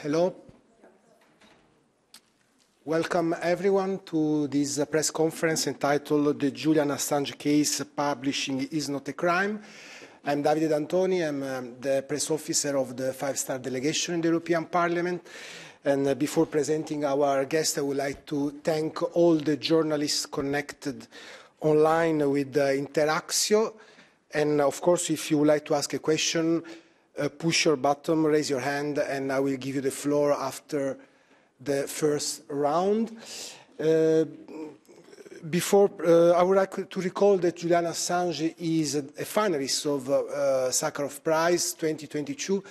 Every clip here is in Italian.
Hello. Welcome everyone to this uh, press conference entitled The Julian Assange Case Publishing is Not a Crime. I'm Davide D'Antoni, I'm um, the press officer of the five-star delegation in the European Parliament. And uh, before presenting our guest, I would like to thank all the journalists connected online with uh, Interaxio. And of course, if you would like to ask a question, uh, push your button, raise your hand, and I will give you the floor after the first round. Uh, before, uh, I would like to recall that Julian Assange is a, a finalist of uh, uh Sakharov Prize 2022,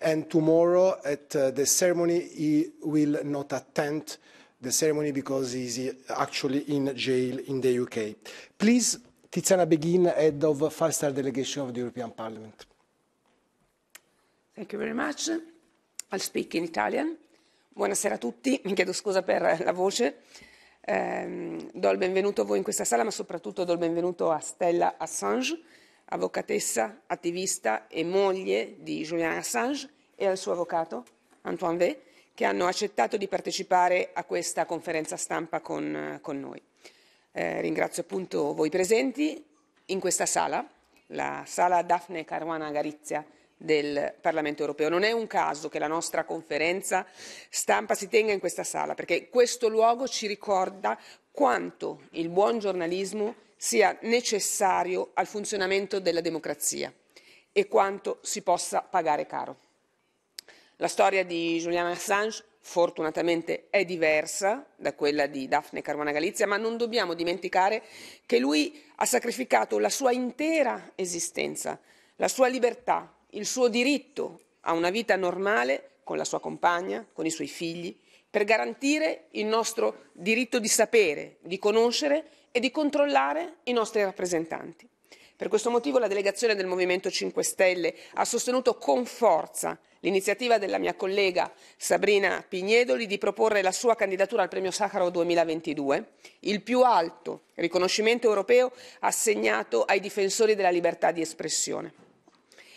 and tomorrow at uh, the ceremony he will not attend the ceremony because he is actually in jail in the UK. Please, Tiziana Begin, head of Five Star Delegation of the European Parliament. Thank you very much. I'll speak in Italian. Buonasera a tutti, mi chiedo scusa per la voce. Eh, do il benvenuto a voi in questa sala, ma soprattutto do il benvenuto a Stella Assange, avvocatessa, attivista e moglie di Julian Assange e al suo avvocato Antoine Vé, che hanno accettato di partecipare a questa conferenza stampa con, con noi. Eh, ringrazio appunto voi presenti in questa sala, la sala Daphne Caruana Garizia del Parlamento europeo. Non è un caso che la nostra conferenza stampa si tenga in questa sala, perché questo luogo ci ricorda quanto il buon giornalismo sia necessario al funzionamento della democrazia e quanto si possa pagare caro. La storia di Julian Assange fortunatamente è diversa da quella di Daphne Caruana Galizia, ma non dobbiamo dimenticare che lui ha sacrificato la sua intera esistenza, la sua libertà, il suo diritto a una vita normale con la sua compagna, con i suoi figli, per garantire il nostro diritto di sapere, di conoscere e di controllare i nostri rappresentanti. Per questo motivo la delegazione del Movimento 5 Stelle ha sostenuto con forza l'iniziativa della mia collega Sabrina Pignedoli di proporre la sua candidatura al Premio Sacharov 2022, il più alto riconoscimento europeo assegnato ai difensori della libertà di espressione.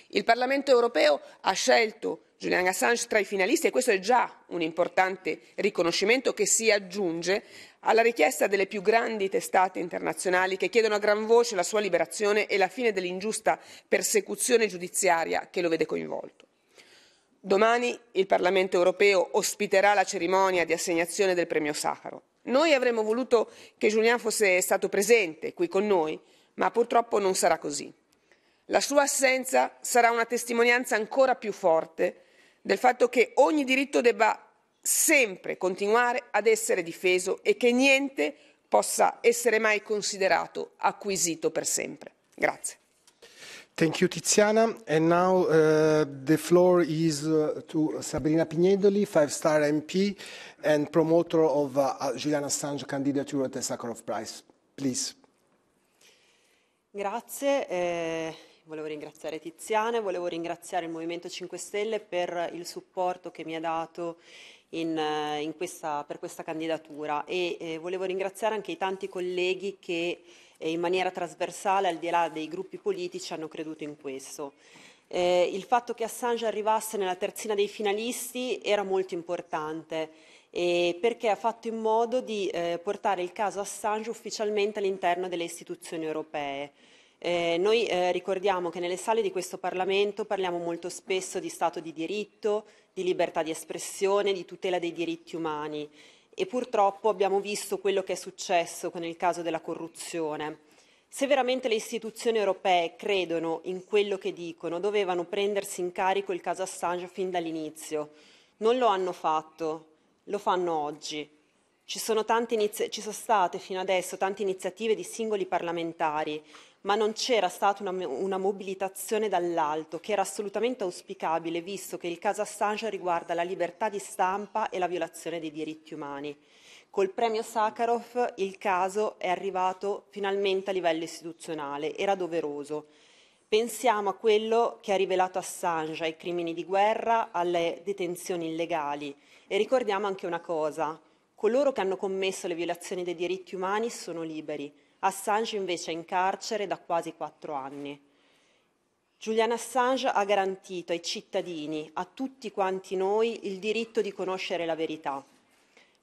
Il Parlamento europeo ha scelto Julian Assange tra i finalisti e questo è già un importante riconoscimento che si aggiunge alla richiesta delle più grandi testate internazionali che chiedono a gran voce la sua liberazione e la fine dell'ingiusta persecuzione giudiziaria che lo vede coinvolto. Domani il Parlamento europeo ospiterà la cerimonia di assegnazione del premio Sacharov. Noi avremmo voluto che Julian fosse stato presente qui con noi, ma purtroppo non sarà così. La sua assenza sarà una testimonianza ancora più forte del fatto che ogni diritto debba sempre continuare ad essere difeso e che niente possa essere mai considerato acquisito per sempre. Grazie. Thank you Tiziana and now uh, the floor is uh, to Sabrina Pignedoli, five-star MP and promoter of uh, uh Julian Assange candidature at the Sakharov Prize. Please. Grazie. Eh... Volevo ringraziare Tiziana, volevo ringraziare il Movimento 5 Stelle per il supporto che mi ha dato in, eh, in questa, per questa candidatura e eh, volevo ringraziare anche i tanti colleghi che eh, in maniera trasversale, al di là dei gruppi politici, hanno creduto in questo. Eh, il fatto che Assange arrivasse nella terzina dei finalisti era molto importante perché ha fatto in modo di eh, portare il caso Assange ufficialmente all'interno delle istituzioni europee. Eh, noi eh, ricordiamo che nelle sale di questo Parlamento parliamo molto spesso di Stato di diritto, di libertà di espressione, di tutela dei diritti umani e purtroppo abbiamo visto quello che è successo con il caso della corruzione. Se veramente le istituzioni europee credono in quello che dicono, dovevano prendersi in carico il caso Assange fin dall'inizio. Non lo hanno fatto, lo fanno oggi. Ci sono, ci sono, state fino adesso tante iniziative di singoli parlamentari, ma non c'era stata una, una mobilitazione dall'alto, che era assolutamente auspicabile, visto che il caso Assange riguarda la libertà di stampa e la violazione dei diritti umani. Col premio Sakharov il caso è arrivato finalmente a livello istituzionale, era doveroso. Pensiamo a quello che ha rivelato Assange, ai crimini di guerra, alle detenzioni illegali. E ricordiamo anche una cosa, Coloro che hanno commesso le violazioni dei diritti umani sono liberi. Assange invece è in carcere da quasi quattro anni. Julian Assange ha garantito ai cittadini, a tutti quanti noi, il diritto di conoscere la verità.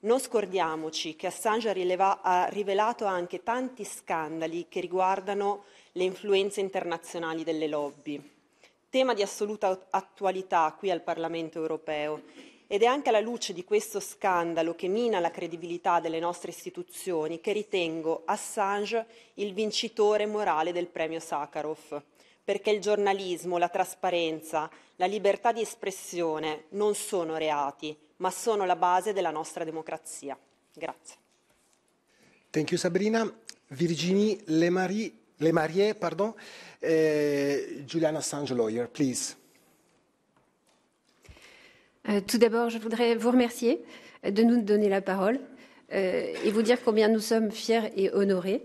Non scordiamoci che Assange ha, rivelato anche tanti scandali che riguardano le influenze internazionali delle lobby, tema di assoluta attualità qui al Parlamento europeo ed è anche alla luce di questo scandalo che mina la credibilità delle nostre istituzioni che ritengo Assange il vincitore morale del premio Sakharov, perché il giornalismo, la trasparenza, la libertà di espressione non sono reati, ma sono la base della nostra democrazia. Grazie. Thank you Sabrina. Virginie Lemarie, Lemarie pardon, eh, Julian Assange Lawyer, please. Euh, tout d'abord, je voudrais vous remercier euh, de nous donner la parole euh, et vous dire combien nous sommes fiers et honorés,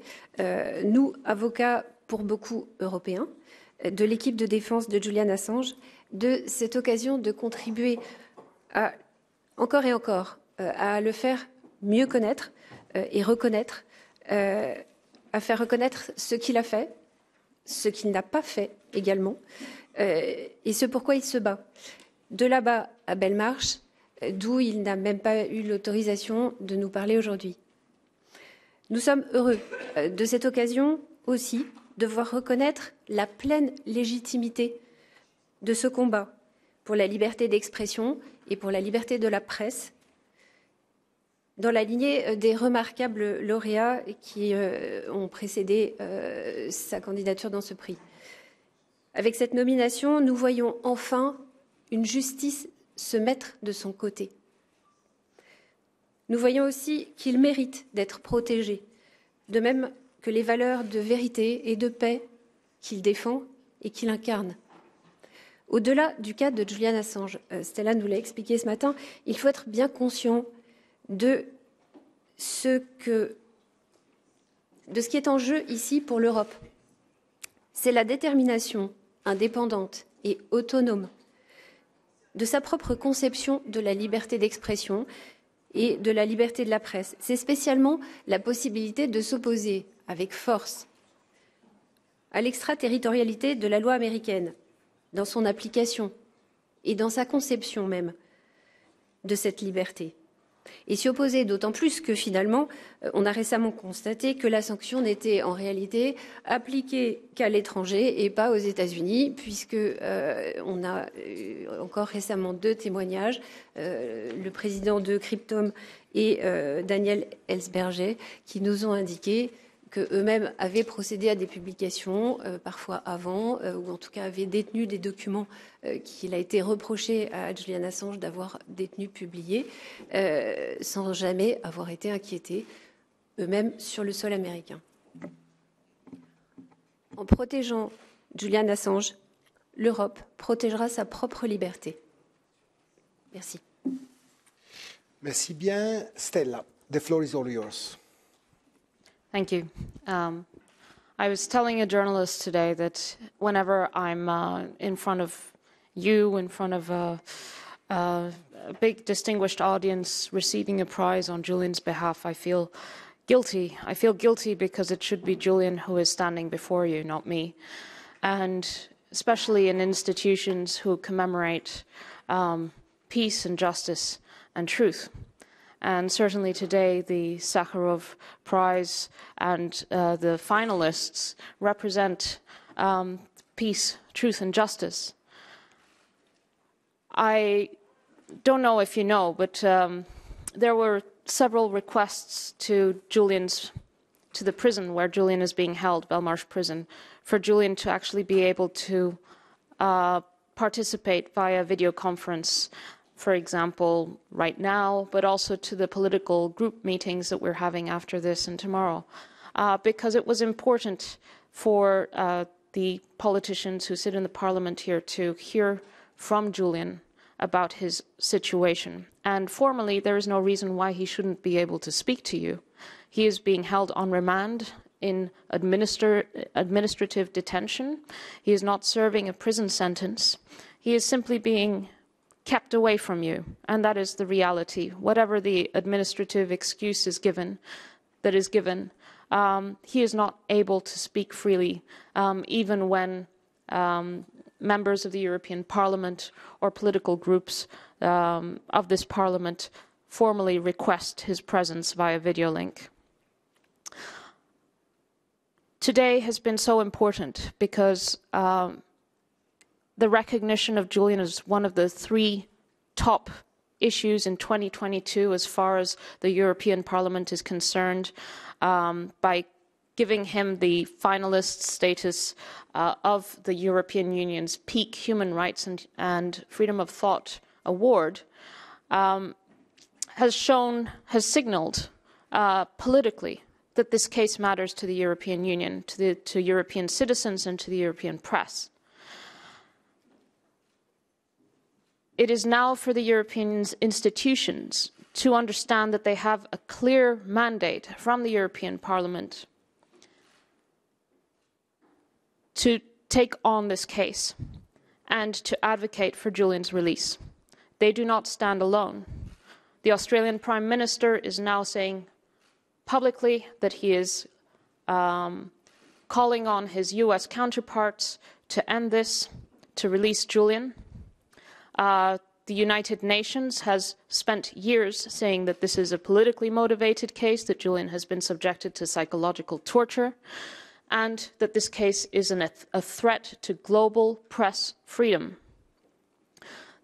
nous, avocats pour beaucoup européens, de l'équipe de défense de Julian Assange, de cette occasion de contribuer à, encore et encore à le faire mieux connaître et reconnaître, à faire reconnaître ce qu'il a fait, ce qu'il n'a pas fait également, et ce pourquoi il se bat de là-bas à Marche, euh, d'où il n'a même pas eu l'autorisation de nous parler aujourd'hui. Nous sommes heureux euh, de cette occasion aussi de voir reconnaître la pleine légitimité de ce combat pour la liberté d'expression et pour la liberté de la presse, dans la lignée euh, des remarquables lauréats qui ont précédé sa candidature dans ce prix. Avec cette nomination, nous voyons enfin une justice se mettre de son côté. Nous voyons aussi qu'il mérite d'être protégé, de même que les valeurs de vérité et de paix qu'il défend et qu'il incarne. Au-delà du cas de Julian Assange, euh, Stella nous l'a expliqué ce matin, il faut être bien conscient de ce, que, de ce qui est en jeu ici pour l'Europe. C'est la détermination indépendante et autonome de sa propre conception de la liberté d'expression et de la liberté de la presse. C'est spécialement la possibilité de s'opposer avec force à l'extraterritorialité de la loi américaine, dans son application et dans sa conception même de cette liberté et s'y opposer, d'autant plus que finalement, euh, on a récemment constaté que la sanction n'était en réalité appliquée qu'à l'étranger et pas aux États-Unis, puisque euh, on a euh, encore récemment deux témoignages, le président de Cryptom et Daniel Elsberger, qui nous ont indiqué queux eux-mêmes avaient procédé à des publications, euh, parfois avant, euh, ou en tout cas avaient détenu des documents euh, qu'il a été reproché à Julian Assange d'avoir détenu, publié, sans jamais avoir été inquiétés eux-mêmes sur le sol américain. En protégeant Julian Assange, l'Europe protégera sa propre liberté. Merci. Merci bien, Stella. The floor is all yours. Thank you. Um, I was telling a journalist today that whenever I'm uh, in front of you, in front of a, a, big distinguished audience receiving a prize on Julian's behalf, I feel guilty. I feel guilty because it should be Julian who is standing before you, not me. And especially in institutions who commemorate um, peace and justice and truth. And certainly today, the Sakharov Prize and uh, the finalists represent um, peace, truth, and justice. I don't know if you know, but um, there were several requests to Julian's to the prison where Julian is being held, Belmarsh prison, for Julian to actually be able to uh, participate via video conference for example, right now, but also to the political group meetings that we're having after this and tomorrow, uh, because it was important for uh, the politicians who sit in the parliament here to hear from Julian about his situation. And formally, there is no reason why he shouldn't be able to speak to you. He is being held on remand in administer, administrative detention. He is not serving a prison sentence. He is simply being kept away from you. And that is the reality. Whatever the administrative excuse is given, that is given, um, he is not able to speak freely, um, even when um, members of the European Parliament or political groups um, of this Parliament formally request his presence via video link. Today has been so important because um, the recognition of Julian as one of the three top issues in 2022 as far as the European Parliament is concerned um, by giving him the finalist status uh, of the European Union's peak human rights and, and freedom of thought award um, has shown, has signaled uh, politically that this case matters to the European Union, to, the, to European citizens and to the European press. It is now for the European institutions to understand that they have a clear mandate from the European Parliament to take on this case and to advocate for Julian's release. They do not stand alone. The Australian Prime Minister is now saying publicly that he is um, calling on his US counterparts to end this, to release Julian. Uh, the United Nations has spent years saying that this is a politically motivated case, that Julian has been subjected to psychological torture, and that this case is an, a threat to global press freedom.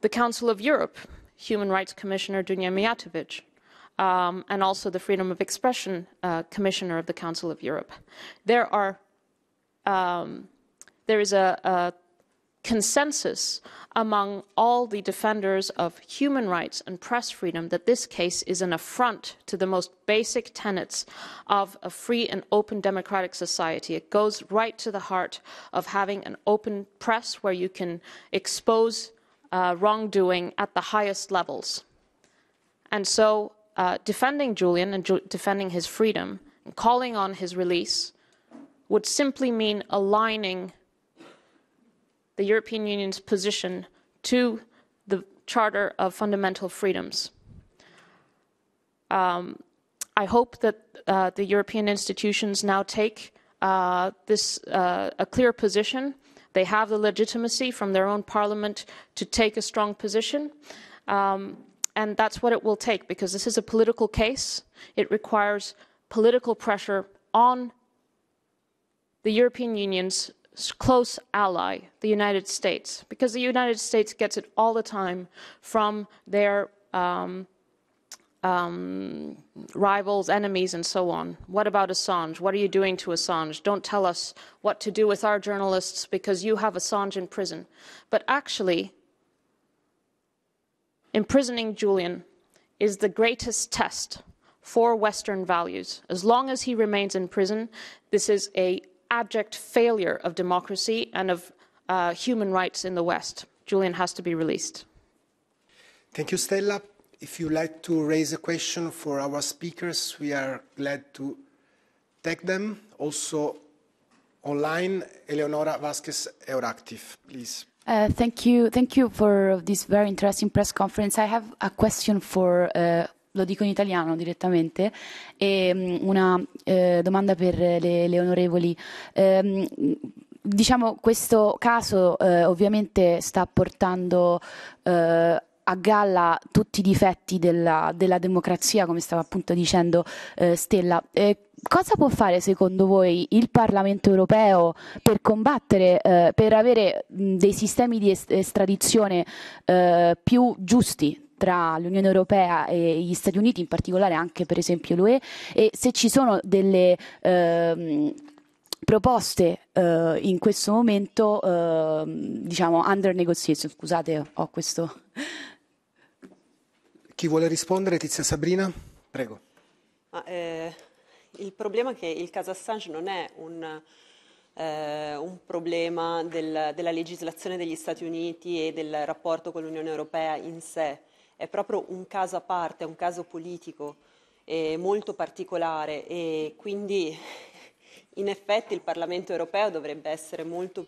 The Council of Europe, Human Rights Commissioner Dunja Mijatovic, um, and also the Freedom of Expression uh, Commissioner of the Council of Europe. There are um, there is a, a consensus among all the defenders of human rights and press freedom that this case is an affront to the most basic tenets of a free and open democratic society. It goes right to the heart of having an open press where you can expose uh, wrongdoing at the highest levels. And so, uh, defending Julian and ju defending his freedom and calling on his release would simply mean aligning the European Union's position to the Charter of Fundamental Freedoms. Um, I hope that uh, the European institutions now take uh, this uh, a clear position. They have the legitimacy from their own parliament to take a strong position. Um, and that's what it will take because this is a political case. It requires political pressure on the European Union's close ally, the United States, because the United States gets it all the time from their um, um, rivals, enemies, and so on. What about Assange? What are you doing to Assange? Don't tell us what to do with our journalists because you have Assange in prison. But actually, imprisoning Julian is the greatest test for Western values. As long as he remains in prison, this is a abject failure of democracy and of uh, human rights in the West. Julian has to be released. Thank you, Stella. If you'd like to raise a question for our speakers, we are glad to take them. Also online, Eleonora Vasquez, Euractiv, please. Uh, thank you. Thank you for this very interesting press conference. I have a question for uh, lo dico in italiano direttamente, e mm, una eh, domanda per le, le onorevoli. Eh, diciamo, questo caso eh, ovviamente sta portando eh, a galla tutti i difetti della, della, democrazia, come stava appunto dicendo eh, Stella eh, cosa può fare secondo voi il Parlamento europeo per combattere, eh, per avere mm, dei sistemi di estradizione eh, più giusti tra l'Unione Europea e gli Stati Uniti, in particolare anche per esempio l'UE, e se ci sono delle ehm, proposte eh, in questo momento, eh, diciamo, under negotiation. Scusate, ho questo. Chi vuole rispondere? Tizia Sabrina? Prego. Ah, eh, il problema è che il caso Assange non è un... Eh, un problema del, della legislazione degli Stati Uniti e del rapporto con l'Unione Europea in sé è proprio un caso a parte, un caso politico eh, molto particolare e quindi in effetti il Parlamento europeo dovrebbe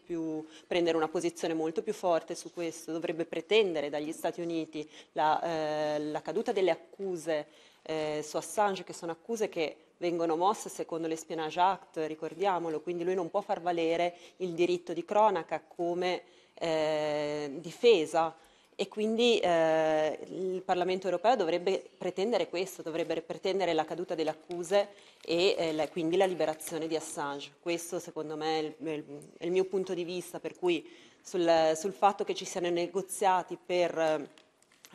più, prendere una posizione molto più forte su questo, dovrebbe pretendere dagli Stati Uniti la, eh, la caduta delle accuse eh, su Assange, che sono accuse che vengono mosse secondo l'Espionage Act, ricordiamolo, quindi lui non può far valere il diritto di cronaca come eh, difesa e quindi eh, il Parlamento europeo dovrebbe pretendere questo, dovrebbe pretendere la caduta delle accuse e eh, la, quindi la liberazione di Assange. Questo secondo me è il, è il mio punto di vista, per cui sul, sul, fatto che ci siano negoziati per eh,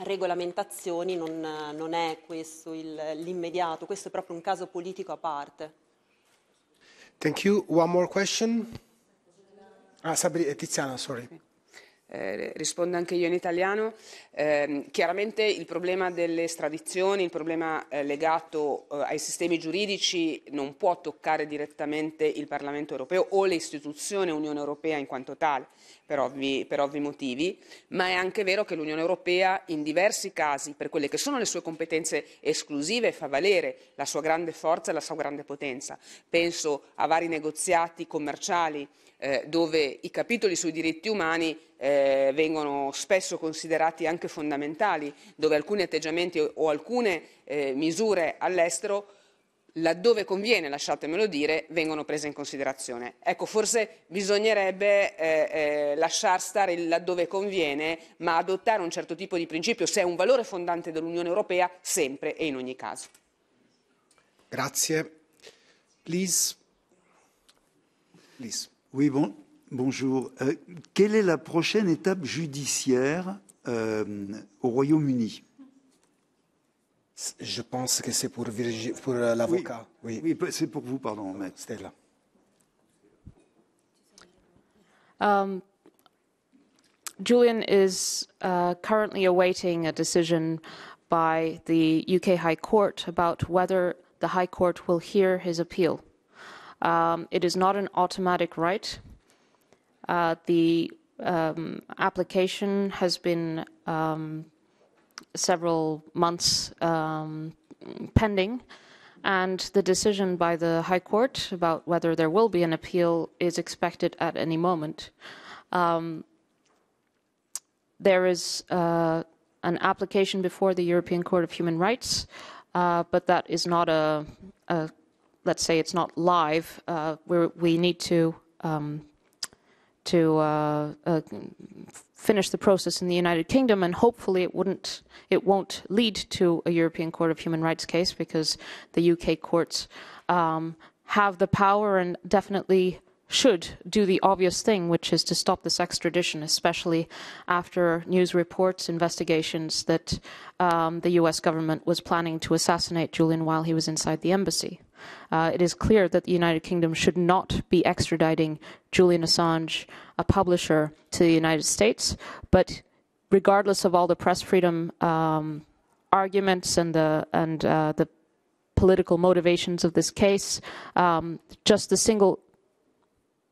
regolamentazioni non, non è questo il, l'immediato, questo è proprio un caso politico a parte. Thank you. One more question? Ah, Sabri- eh, Tiziana, sorry eh, rispondo anche io in italiano. Eh, chiaramente il problema delle estradizioni, il problema eh, legato eh, ai sistemi giuridici non può toccare direttamente il Parlamento europeo o l'istituzione Unione Europea in quanto tale, per ovvi, per ovvi motivi, ma è anche vero che l'Unione Europea in diversi casi, per quelle che sono le sue competenze esclusive, fa valere la sua grande forza e la sua grande potenza. Penso a vari negoziati commerciali eh, dove i capitoli sui diritti umani eh, vengono spesso considerati anche fondamentali, dove alcuni atteggiamenti o alcune eh, misure all'estero laddove conviene, lasciatemelo dire, vengono prese in considerazione. Ecco, forse bisognerebbe eh, eh, lasciar stare il laddove conviene, ma adottare un certo tipo di principio, se è un valore fondante dell'Unione Europea, sempre e in ogni caso. Grazie. Please. Please. We won't. Bonjour. Euh, quelle est la prochaine étape judiciaire euh, au Royaume-Uni Je pense que c'est pour, euh, l'avocat. Oui, c'est pour vous, pardon, maître. Stella. Um, Julian is uh, currently awaiting a decision by the UK High Court about whether the High Court will hear his appeal. Um, it is not an automatic right. Uh, the um, application has been um, several months um, pending, and the decision by the High Court about whether there will be an appeal is expected at any moment. Um, there is uh, an application before the European Court of Human Rights, uh, but that is not a, a, let's say, it's not live. Uh, we need to um, to uh, uh, finish the process in the United Kingdom, and hopefully it wouldn't, it won't lead to a European Court of Human Rights case because the UK courts um, have the power and definitely should do the obvious thing, which is to stop this extradition, especially after news reports, investigations that um, the US government was planning to assassinate Julian while he was inside the embassy uh, it is clear that the United Kingdom should not be extraditing Julian Assange, a publisher, to the United States. But regardless of all the press freedom um, arguments and the and uh, the political motivations of this case, um, just the single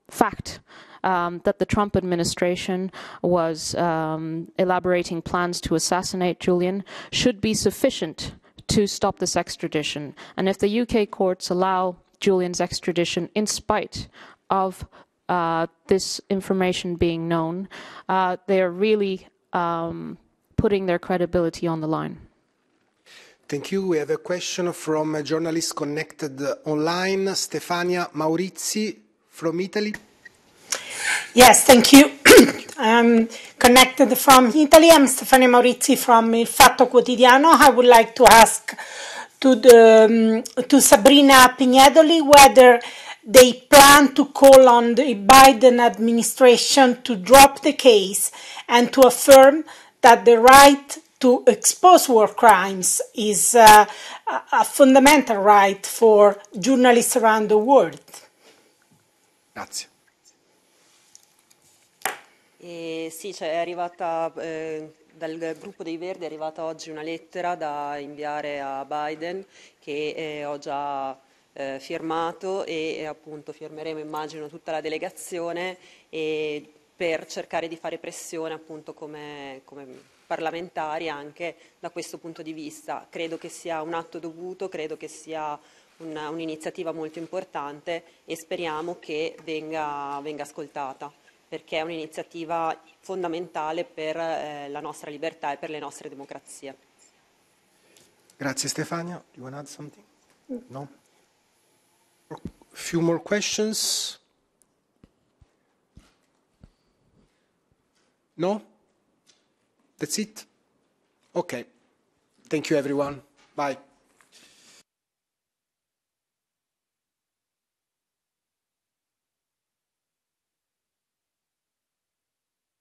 fact um, that the Trump administration was um, elaborating plans to assassinate Julian should be sufficient to stop this extradition. And if the UK courts allow Julian's extradition in spite of uh, this information being known, uh, they are really um, putting their credibility on the line. Thank you. We have a question from a journalist connected online, Stefania Maurizi from Italy. Yes, thank you. I'm um, connected from Italy. I'm Stefania Maurizi from Il Fatto Quotidiano. I would like to ask to, the, um, to Sabrina Pignedoli whether they plan to call on the Biden administration to drop the case and to affirm that the right to expose war crimes is uh, a fundamental right for journalists around the world. Grazie. E sì, cioè è arrivata eh, dal gruppo dei Verdi, è arrivata oggi una lettera da inviare a Biden che eh, ho già eh, firmato e appunto firmeremo immagino tutta la delegazione per cercare di fare pressione appunto come, come parlamentari anche da questo punto di vista. Credo che sia un atto dovuto, credo che sia una, un'iniziativa molto importante e speriamo che venga, venga ascoltata perché è un'iniziativa fondamentale per eh, la nostra libertà e per le nostre democrazie. Grazie Stefania. You want to add something? Mm. No? Few more questions? No? That's it? Ok. Thank you everyone. Bye.